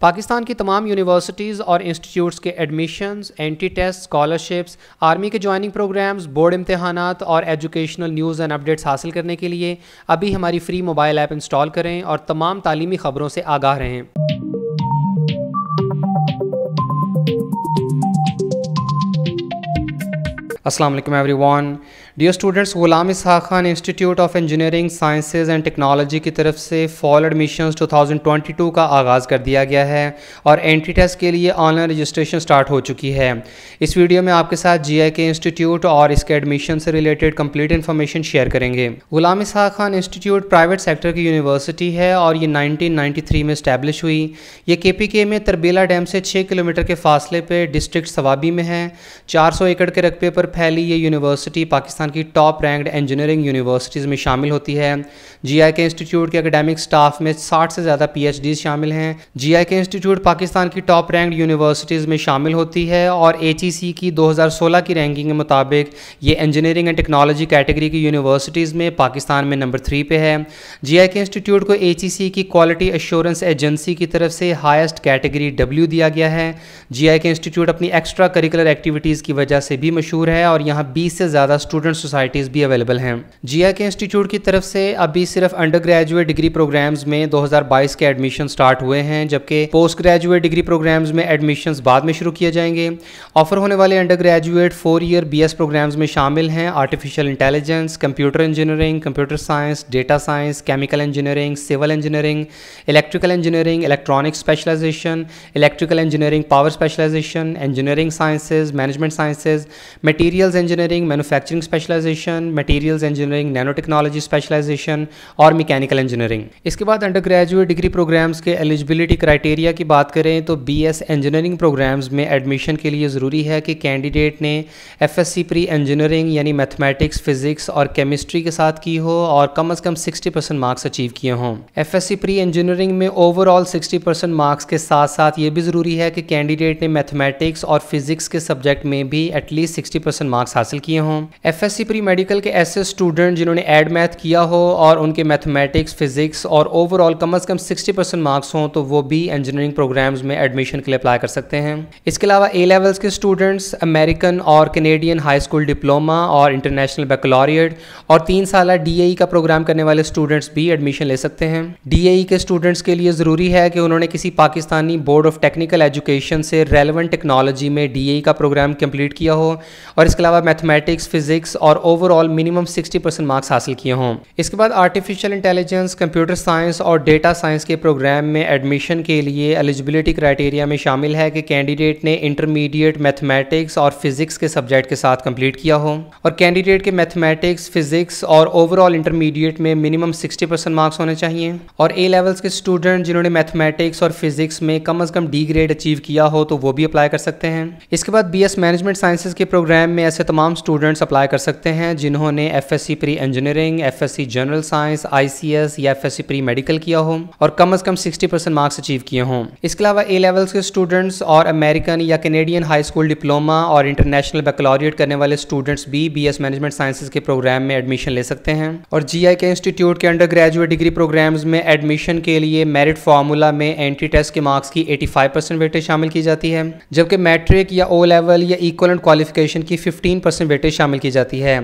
पाकिस्तान की तमाम यूनिवर्सिटीज़ और इंस्टीट्यूट्स के admissions entry test scholarships army के ज्वाइनिंग प्रोग्राम्स बोर्ड इम्तहान और एजुकेशनल न्यूज़ एंड अपडेट्स हासिल करने के लिए अभी हमारी फ्री मोबाइल ऐप इंस्टॉल करें और तमाम तालीमी ख़बरों से आगाह रहें असलम everyone dear students Ghulam Ishaq Khan institute of engineering Sciences and technology की तरफ से फॉल एडमिशन्स 2022 का आगाज़ कर दिया गया है और एंट्री टेस्ट के लिए ऑनलाइन रजिस्ट्रेशन स्टार्ट हो चुकी है इस वीडियो में आपके साथ जी आई के इंस्टीट्यूट और इसके एडमिशन से रिलेटेड कम्प्लीट इन्फॉर्मेशन शेयर करेंगे Ghulam Ishaq Khan institute private sector की यूनिवर्सिटी है और ये थ्री में इस्टेब्लिश हुई ये के में तरबेला डैम से छः किलोमीटर के फासले पर डिस्ट्रिक्ट सवाबी में है चार एकड़ के रकबे पर फैली ये यूनिवर्सिटी पाकिस्तान की टॉप रैंक्ड इंजीनियरिंग यूनिवर्सिटीज़ में शामिल होती है आई के इंस्टीट्यूट के एकेडमिक स्टाफ में 60 से ज़्यादा डी शामिल हैं आई के इंस्टीट्यूट पाकिस्तान की टॉप रैंक्ड यूनिवर्सिटीज़ में शामिल होती है और सी की सोलह की रैंकिंग के मुताबिक ये इंजीनियरिंग एंड टेक्नोलॉजी कैटेगरी की यूनिवर्सिटीज़ में पाकिस्तान में नंबर थ्री पे है आई के इंस्टीट्यूट को सी की क्वालिटी एश्योरेंस एजेंसी की तरफ से हाइस्ट कैटेगरी डब्ल्यू दिया गया है आई के इंस्टीट्यूट अपनी एक्स्ट्रा करिकुलर एक्टिविटीज़ की वजह से भी मशहूर है है और यहाँ 20 से ज़्यादा स्टूडेंट सोसाइटीज़ भी अवेलेबल हैं जिया के इंस्टीट्यूट की तरफ से अभी सिर्फ अंडर ग्रेजुएट डिग्री प्रोग्राम्स में 2022 के एडमिशन स्टार्ट हुए हैं जबकि पोस्ट ग्रेजुएट डिग्री प्रोग्राम्स में एडमिशन बाद में शुरू किए जाएंगे ऑफर होने वाले undergraduate four year B programmes में शामिल हैं artificial intelligence computer engineering computer science data science chemical engineering civil engineering electrical engineering electronic specialisation electrical engineering power specialisation engineering sciences management sciences material materials engineering manufacturing specialisation materials engineering nanotechnology specialisation और mechanical engineering इसके बाद undergraduate degree programmes के eligibility criteria की बात करें तो B S engineering programmes में admission के लिए ज़रूरी है कि कैंडिडेट ने F S C pre engineering यानी मैथमेटिक्स फिजिक्स और केमिस्ट्री के साथ की हो और कम अज़ कम सिक्सटी परसेंट मार्क्स अचीव किए हों F S C pre engineering में ओवरऑल सिक्सटी परसेंट मार्क्स के साथ साथ ये भी ज़रूरी है कि कैंडिडेट ने मैथमेटिक्स और फिजिक्स के सब्जेक्ट में भी at least sixty percent percent marks हासिल किए हों F S C pre medical के ऐसे स्टूडेंट जिन्होंने एड मैथ किया हो और उनके मैथमेटिक्स फिजिक्स और ओवरऑल कम अज़ कम सिक्सटी परसेंट मार्क्स हों तो वो भी इंजीनियरिंग प्रोग्राम्स में एडमिशन के लिए अप्लाई कर सकते हैं इसके अलावा ए लेवल्स के स्टूडेंट्स अमेरिकन और कैनेडियन हाई स्कूल डिप्लोमा और इंटरनेशनल बेकलॉरियड और तीन साल डी ई e का प्रोग्राम करने वाले स्टूडेंट्स भी एडमिशन ले सकते हैं डी ई e के स्टूडेंट्स के लिए ज़रूरी है कि उन्होंने किसी Pakistani board of technical education से रेलिवेंट टेक्नोलॉजी में डी ई e का प्रोग्राम कंप्लीट किया हो और और इसके अलावा मैथमेटिक्स फिजिक्स और overall minimum sixty percent marks हासिल किए हों इसके बाद आर्टिफिशियल इंटेलिजेंस कंप्यूटर साइंस और डेटा साइंस के प्रोग्राम में एडमिशन के लिए एलिजिबिलिटी क्राइटेरिया में शामिल है कि कैंडिडेट ने इंटरमीडिएट मैथमेटिक्स और फिजिक्स के सब्जेक्ट के साथ कंप्लीट किया हो और कैंडिडेट के मैथमेटिक्स फिजिक्स और ओवरऑल इंटरमीडिएट में मिनिमम सिक्सटी परसेंट मार्क्स होने चाहिए और ए लेवल्स के स्टूडेंट जिन्होंने मैथमेटिक्स और फिजिक्स में कम अज कम डी ग्रेड अचीव किया हो तो वो भी अप्लाई कर सकते हैं इसके बाद बी एस मैनेजमेंट साइंसेज के प्रोग्राम में ऐसे तमाम स्टूडेंट्स अप्लाई कर सकते हैं जिन्होंने F S C pre engineering F S C general science I C S या F S C pre medical किया हो और कम अज कम सिक्सटी परसेंट मार्क्स अचीव किए हों इसके अलावा ए लेवल्स के स्टूडेंट्स और अमेरिकन या कैनेडियन हाई स्कूल डिप्लोमा और इंटरनेशनल बेकलॉरियट करने वाले स्टूडेंट्स भी बी एस मैनेजमेंट साइंसेज के प्रोग्राम में एडमिशन ले सकते हैं और जी आई के इंस्टीट्यूट के अंडर ग्रेजुएट डिग्री प्रोग्राम्स में एडमिशन के लिए मेरिट फार्मूला में एंट्री टेस्ट के मार्क्स की एटी फाइव परसेंट वेटेज शामिल की जाती है जबकि मैट्रिक या ओ लेवल या इक्वलेंट क्वालिफिकेशन की 15 परसेंट वेटेज शामिल की जाती है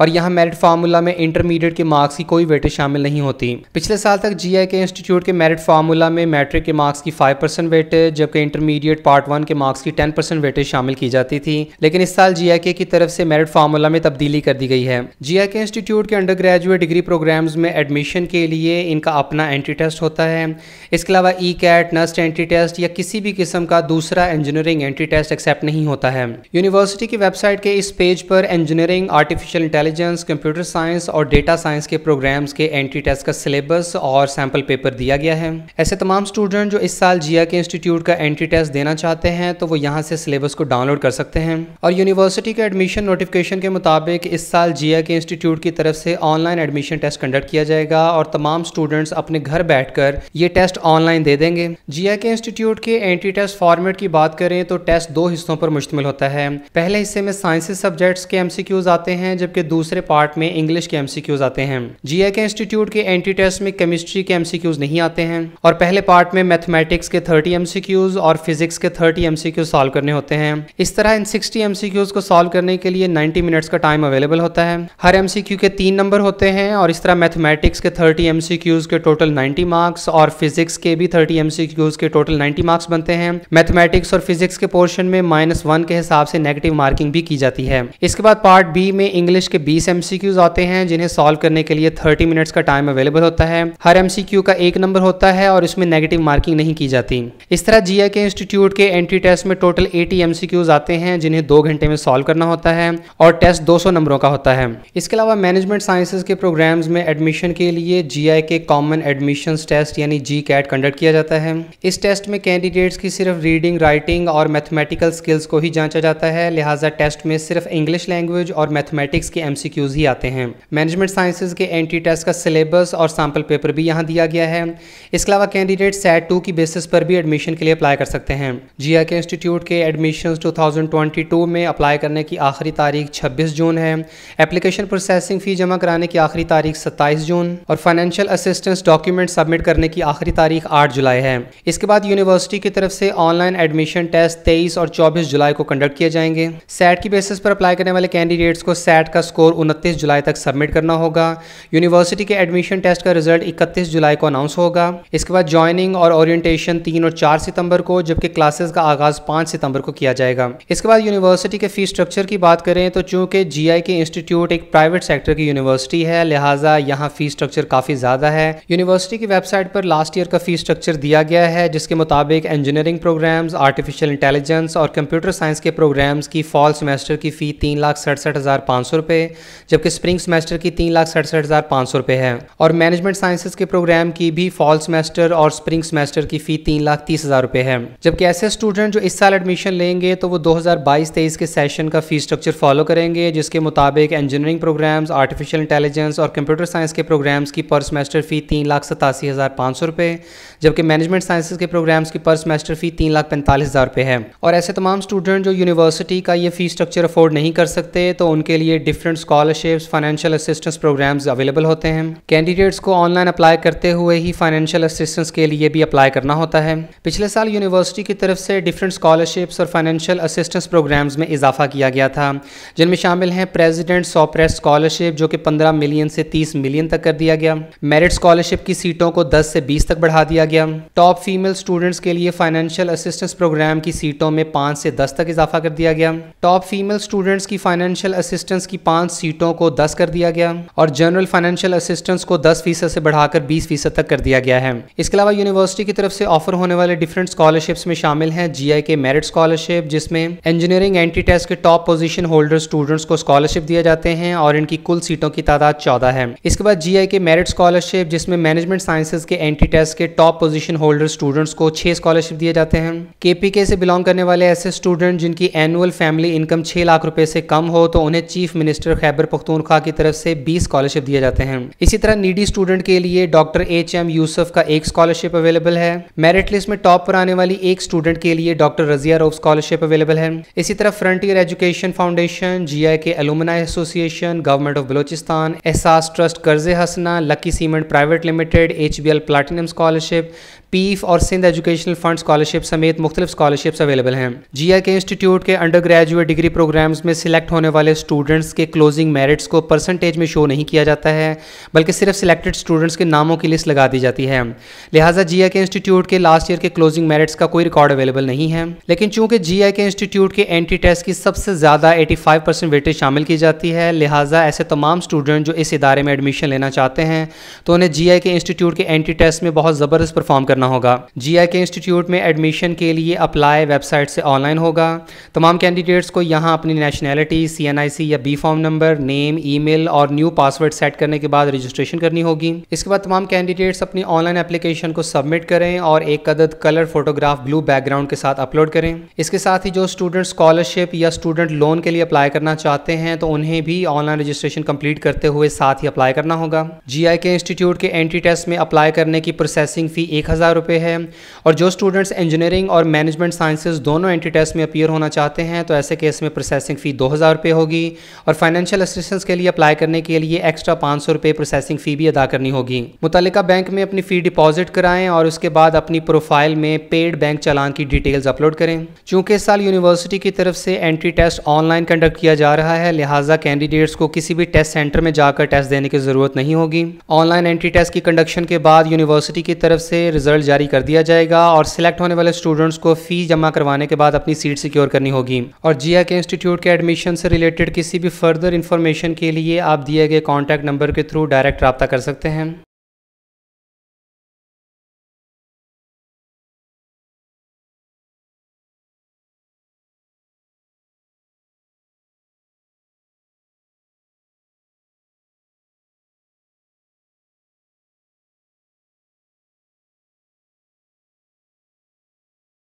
और यहाँ मेरिट फार्मूला में इंटरमीडिएट के मार्क्स की कोई वेटेज शामिल नहीं होती पिछले साल तक जी के इंस्टीट्यूट के मेरिट फार्मूला में मैट्रिक के मार्क्स की फाइव परसेंट वेटेज जबकि इंटरमीडिएट पार्ट वन के मार्क्स की टेन परसेंट वेटेज शामिल की जाती थी लेकिन इस साल जी की तरफ से मेरिट फार्मूला में तब्दीली कर दी गई है जी इंस्टीट्यूट के अंडर ग्रेजुएट डिग्री प्रोग्राम्स में एडमिशन के लिए इनका अपना एंट्री टेस्ट होता है इसके अलावा ECAT NUST entry test या किसी भी किस्म का दूसरा इंजीनियरिंग एंट्री टेस्ट एक्सेप्ट नहीं होता है यूनिवर्सिटी की वेबसाइट के के इस पेज पर engineering artificial intelligence computer science और डेटा साइंस के प्रोग्राम्स के एंट्री टेस्ट का सिलेबस और सैम्पल पेपर दिया गया है ऐसे तमाम स्टूडेंट जो इस साल जिया के इंस्टीट्यूट का एंट्री टेस्ट देना चाहते हैं तो वो यहाँ से सिलेबस को डाउनलोड कर सकते हैं और यूनिवर्सिटी के एडमिशन नोटिफिकेशन के मुताबिक इस साल जिया के इंस्टीट्यूट की तरफ से ऑनलाइन एडमिशन टेस्ट कंडक्ट किया जाएगा और तमाम स्टूडेंट्स अपने घर बैठकर ये टेस्ट ऑनलाइन दे देंगे जिया के इंस्टीट्यूट के एंट्री टेस्ट फॉर्मेट की बात करें तो टेस्ट दो हिस्सों पर मुश्तमिल होता है पहले हिस्से में साइंस साइंसेस सब्जेक्ट्स के एमसीक्यूज आते हैं जबकि दूसरे पार्ट में इंग्लिश के एमसीक्यूज आते हैं जीए के इंस्टीट्यूट के एंटी टेस्ट में केमिस्ट्री के एमसीक्यूज नहीं आते हैं और पहले पार्ट में मैथमेटिक्स के थर्टी एमसीक्यूज और फिजिक्स के थर्टी एमसीक्यू सॉल्व करने होते हैं इस तरह इन सिक्सटी एमसीक्यूज को सॉल्व करने के लिए नाइन्टी मिनट्स का टाइम अवेलेबल होता है हर एमसीक्यू के तीन नंबर होते हैं और इस तरह मैथमेटिक्स के थर्टी एमसीक्यूज के टोटल नाइन्टी मार्क्स और फिजिक्स के भी थर्टी एमसीक्यूज के टोटल नाइन्टी मार्क्स बनते हैं मैथमेटिक्स और फिजिक्स के पोर्शन में माइनस वन के हिसाब से नेगेटिव मार्किंग भी की जाती जाती है इसके बाद पार्ट बी में इंग्लिश के बीस एम आते हैं जिन्हें सॉल्व करने के लिए थर्टी मिनट्स का टाइम अवेलेबल होता है हर एम का एक नंबर होता है और इसमें नेगेटिव मार्किंग नहीं की जाती इस तरह जी के इंस्टीट्यूट के एंट्री टेस्ट में टोटल एटी एम आते हैं जिन्हें दो घंटे में सॉल्व करना होता है और टेस्ट दो नंबरों का होता है इसके अलावा मैनेजमेंट साइंसेज के प्रोग्राम्स में एडमिशन के लिए जी के कॉमन एडमिशन टेस्ट यानी जी कंडक्ट किया जाता है इस टेस्ट में कैंडिडेट्स की सिर्फ रीडिंग राइटिंग और मैथमेटिकल स्किल्स को ही जांचा जाता है लिहाजा टेस्ट में में सिर्फ इंग्लिश लैंग्वेज और मैथमेटिक्स के एम ही आते हैं मैनेजमेंट साइंसेज के एन टेस्ट का सिलेबस और सैम्पल पेपर भी यहाँ दिया गया है इसके अलावा कैंडिडेट सेट टू की बेसिस पर भी एडमिशन के लिए अप्लाई कर सकते हैं जिया के इंस्टीट्यूट के एडमिशन टू में अप्लाई करने की आखिरी तारीख छब्बीस जून है एप्लीकेशन प्रोसेसिंग फ़ी जमा कराने की आखिरी तारीख सत्ताईस जून और फाइनेंशियल असिस्टेंस डॉक्यूमेंट सबमिट करने की आखिरी तारीख आठ जुलाई है इसके बाद यूनिवर्सिटी की तरफ से ऑनलाइन एडमिशन टेस्ट तेईस और चौबीस जुलाई को कंडक्ट किए जाएंगे सेट की बेसिस बेसिस पर अप्लाई करने वाले कैंडिडेट्स को सैट का स्कोर 29 जुलाई तक सबमिट करना होगा यूनिवर्सिटी के एडमिशन टेस्ट का रिजल्ट 31 जुलाई को अनाउंस होगा इसके बाद ज्वाइनिंग और ओरिएंटेशन 3 और 4 सितंबर को जबकि क्लासेस का आगाज 5 सितंबर को किया जाएगा इसके बाद यूनिवर्सिटी के फीस स्ट्रक्चर की बात करें तो चूंकि जी के इंस्टीट्यूट एक प्राइवेट सेक्टर की यूनिवर्सिटी है लिहाजा यहाँ फी स्ट्रक्चर काफ़ी ज़्यादा है यूनिवर्सिटी की वेबसाइट पर लास्ट ईयर का फीस स्ट्रक्चर दिया गया है जिसके मुताबिक इंजीनियरिंग प्रोग्राम्स आर्टिफिशियल इंटेलिजेंस और कंप्यूटर साइंस के प्रोग्राम्स की फॉल सेमेस्टर की फ़ी तीन लाख सड़सठ हज़ार पाँच सौ रुपये जबकि स्प्रिंग सेमेस्टर की तीन लाख सड़सठ हज़ार पाँच सौ रुपये है और मैनेजमेंट साइंसेज के प्रोग्राम की भी फॉल सेमेस्टर और स्प्रिंग सेमेस्टर की फ़ी तीन लाख तीस हज़ार रुपये है जबकि ऐसे स्टूडेंट जो इस साल एडमिशन लेंगे तो वो दो हज़ार बाईस तेईस के सेशन का फ़ी स्ट्रक्चर फॉलो करेंगे जिसके मुताबिक इंजीनियरिंग प्रोग्राम्स आर्टिफिशियल इंटेलिजेंस और कंप्यूटर साइंस के प्रोग्राम्स की पर सेमेस्टर फ़ी तीन लाख सतासी हज़ार पाँच सौ रुपये जबकि मैनेजमेंट साइंसेज के प्रोग्राम्स की पर सेमेस्टर फ़ी तीन लाख पैंतालीस हज़ार रुपये है और ऐसे तमाम स्टूडेंट जो यूनिवर्सिटी का ये फ़ी स्ट्रक्चर फ्यूचर अफोर्ड नहीं कर सकते तो उनके लिए different scholarships financial assistance programmes available होते हैं कैंडिडेट्स को ऑनलाइन अप्लाई करते हुए ही फाइनेंशियल असिस्टेंस के लिए भी अप्लाई करना होता है पिछले साल यूनिवर्सिटी की तरफ से डिफरेंट स्कॉलरशिप्स और फाइनेंशियल असिस्टेंस प्रोग्राम्स में इजाफा किया गया था जिनमें शामिल हैं प्रेजिडेंट सॉप्रेस स्कॉलरशिप जो कि पंद्रह मिलियन से तीस मिलियन तक कर दिया गया मेरिट स्कॉलरशिप की सीटों को दस से बीस तक बढ़ा दिया गया टॉप फीमेल स्टूडेंट्स के लिए फाइनेंशियल असिस्टेंस प्रोग्राम की सीटों में पाँच से दस तक इजाफा कर दिया गया टॉप फीमेल फीमेल स्टूडेंट्स की फाइनेंशियल असिस्टेंस की पांच सीटों को दस कर दिया गया और जनरल फाइनेंशियल असिस्टेंस को दस फीसद से बढ़ाकर बीस फीसद तक कर दिया गया है इसके अलावा यूनिवर्सिटी की तरफ से ऑफर होने वाले डिफरेंट स्कॉलरशिप्स में शामिल हैं जी के मेरिट स्कॉलरशिप जिसमें इंजीनियरिंग एंटी टेस्ट के टॉप पोजीशन होल्डर स्टूडेंट्स को स्कॉलरशिप दिए जाते हैं और इनकी कुल सीटों की तादाद चौदह है इसके बाद जी के मेरिट स्कॉलरशिप जिसमें मैनेजमेंट साइंसेज के एंट्री टेस्ट के टॉप पोजीशन होल्डर स्टूडेंट्स को छह स्कॉलरशिप दिए जाते हैं केपीके से बिलोंग करने वाले ऐसे स्टूडेंट जिनकी एनुअल फैमिली इनकम छह छह लाख रुपए से कम हो तो उन्हें चीफ मिनिस्टर खैबर पख्तूनख्वा की तरफ से बीस स्कॉलरशिप दिए जाते हैं इसी तरह नीडी स्टूडेंट के लिए डॉक्टर एच एम यूसुफ का एक स्कॉलरशिप अवेलेबल है मेरिट लिस्ट में टॉप पर आने वाली एक स्टूडेंट के लिए doctor Razia Rauf scholarship available है इसी तरह Frontier Education Foundation G I K alumni association government of Balochistan Ehsaas trust कर्जे हसना Lucky Cement private limited H B L platinum scholarship PEEF और सिंध एजुकेशनल फंड स्कॉलरशिप समेत मुख्तलिफ स्कॉलरशिप्स अवेलेबल हैं जी के इंस्टीट्यूट के अंडर ग्रेजुएट डिग्री प्रोग्राम्स में select होने वाले स्टूडेंट्स के क्लोजिंग मेरिट्स को परसेंटेज में शो नहीं किया जाता है बल्कि सिर्फ सिलेक्टेड स्टूडेंट्स के नामों की लिस्ट लगा दी जाती है लिहाजा जी के इंस्टीट्यूट के लास्ट ईयर के क्लोजिंग मेरिट्स का कोई रिकॉर्ड अवेलेबल नहीं है लेकिन चूंकि जी के इंस्टीट्यूट के एंट्री टेस्ट की सबसे ज़्यादा एटी फाइव परसेंट वेटेज शामिल की जाती है लिहाजा ऐसे तमाम स्टूडेंट जो इस इदारे में एडमिशन लेना चाहते हैं तो उन्हें जी के इंस्टीट्यूट के एंट्री टेस्ट में बहुत ज़बरदस्त परफॉर्म कर करना होगा जी आई के इंस्टीट्यूट में एडमिशन के लिए अप्लाई वेबसाइट से ऑनलाइन होगा तमाम कैंडिडेट्स को यहाँ अपनी nationality C N I C या B form number name email और न्यू पासवर्ड सेट करने के बाद रजिस्ट्रेशन करनी होगी इसके बाद तमाम कैंडिडेट्स अपनी ऑनलाइन एप्लीकेशन को सबमिट करें और एक अदद कलर फोटोग्राफ ब्लू बैकग्राउंड के साथ अपलोड करें इसके साथ ही जो स्टूडेंट स्कॉलरशिप या स्टूडेंट लोन के लिए अप्लाई करना चाहते हैं तो उन्हें भी ऑनलाइन रजिस्ट्रेशन कंप्लीट करते हुए साथ ही अप्लाई करना होगा जी आई के इंस्टीट्यूट के एंट्री टेस्ट में अप्लाई करने की प्रोसेसिंग फी एक हज़ार हज़ार रुपये है और जो स्टूडेंट्स इंजीनियरिंग और मैनेजमेंट साइंसेज दोनों एंटी टेस्ट में अपीयर होना चाहते हैं तो ऐसे केस में प्रोसेसिंग फ़ी दो हज़ार रुपये होगी और फाइनेंशियल असिस्टेंस के लिए अप्लाई करने के लिए एक्स्ट्रा पाँच सौ रुपये प्रोसेसिंग फ़ी भी अदा करनी होगी मुतलका बैंक में अपनी फ़ी डिपॉजिट कराएं और उसके बाद अपनी प्रोफाइल में पेड बैंक चलान की डिटेल्स अपलोड करें चूँकि इस साल यूनिवर्सिटी की तरफ से एंट्री टेस्ट ऑनलाइन कंडक्ट किया जा रहा है लिहाजा कैंडिडेट्स को किसी भी टेस्ट सेंटर में जाकर टेस्ट देने की ज़रूरत नहीं होगी ऑनलाइन एंट्री टेस्ट की कंडक्शन के बाद यूनिवर्सिटी की तरफ से रिजल्ट रिजल्ट जारी कर दिया जाएगा और सिलेक्ट होने वाले स्टूडेंट्स को फ़ी जमा करवाने के बाद अपनी सीट सिक्योर करनी होगी और जी के इंस्टीट्यूट के एडमिशन से रिलेटेड किसी भी फर्दर इन्फॉर्मेशन के लिए आप दिए गए कॉन्टैक्ट नंबर के थ्रू डायरेक्ट रबता कर सकते हैं